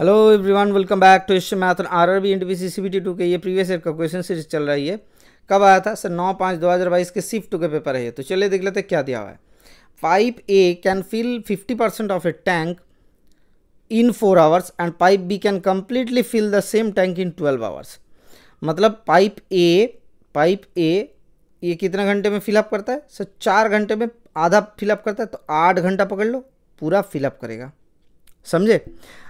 hello everyone welcome back to Ishu math R R B N T C C B T two के ये previous year का question series चल रही है कब आया था सर नौ पाँच दो हज़ार बाईस के सिफ टू के पेपर है तो चलिए देख लेते हैं क्या दिया हुआ है pipe A can fill fifty percent of a tank in four hours and pipe B can completely fill the same tank in twelve hours मतलब पाइप ए पाइप ए ये कितने घंटे में फिलअप करता है सर चार घंटे में आधा फिलअप करता है तो आठ घंटा पकड़ लो पूरा फिलअप करेगा समझे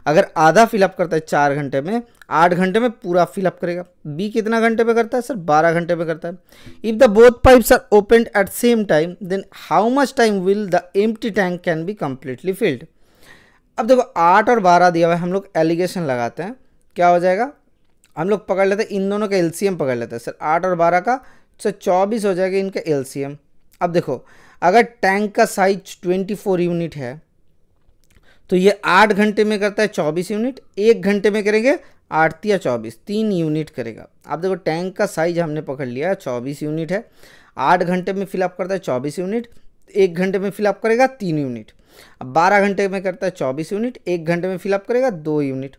अगर आधा फिलअप करता है चार घंटे में आठ घंटे में पूरा फिलअप करेगा बी कितना घंटे में करता है सर बारह घंटे में करता है if the both pipes are open at same time then how much time will the M tank can be completely filled अब देखो आठ और बारह दिया हुआ है हम लोग एलिगेशन लगाते हैं क्या हो जाएगा हम लोग पकड़ लेते हैं इन दोनों का एलसीएम पकड़ लेते हैं सर आठ और बारह का सर तो चौबीस हो जाएगा इनका एलसीएम अब देखो अगर टैंक का साइज ट्वेंटी फोर यूनिट है तो ये आठ घंटे में करता है चौबीस यूनिट एक घंटे में करेंगे आठ या चौबीस तीन यूनिट करेगा आप देखो टैंक का साइज हमने पकड़ लिया है चौबीस यूनिट है आठ घंटे में फिलअप करता है चौबीस यूनिट एक घंटे में फिलअप करेगा तीन यूनिट अब बारह घंटे में करता है चौबीस यूनिट एक घंटे में फिलअप करेगा दो यूनिट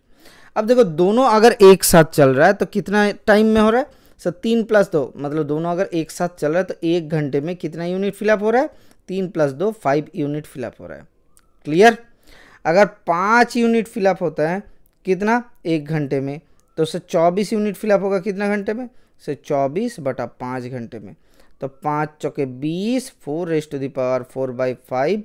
अब देखो दोनों अगर एक साथ चल रहा है तो कितना टाइम में हो रहा है सर तीन प्लस दो मतलब दोनों अगर एक साथ चल रहा है तो एक घंटे में कितना यूनिट फिलअप हो रहा है तीन प्लस दो फाइव यूनिट फिलअप हो रहा है क्लियर अगर पाँच यूनिट फिलअप होता है कितना एक घंटे में तो उससे चौबीस यूनिट फिलअप होगा कितना घंटे में से चौबीस बटा पाँच घंटे में तो पाँच चौके बीस फोर रेस टू दावर फोर बाई फाइव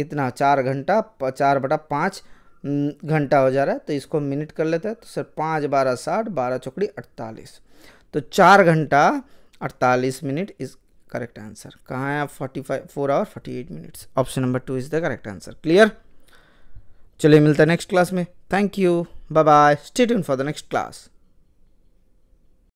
इतना चार घंटा चार बटा पाँच घंटा हो जा रहा है तो इसको मिनट कर लेते हैं तो सर पाँच बारह साठ बारह चौकड़ी अड़तालीस तो चार घंटा अड़तालीस मिनट इज करेक्ट आंसर कहाँ है आप forty five four hour forty eight minutes option number two is the correct answer clear चलिए मिलते हैं नेक्स्ट क्लास में thank you bye bye state for the next class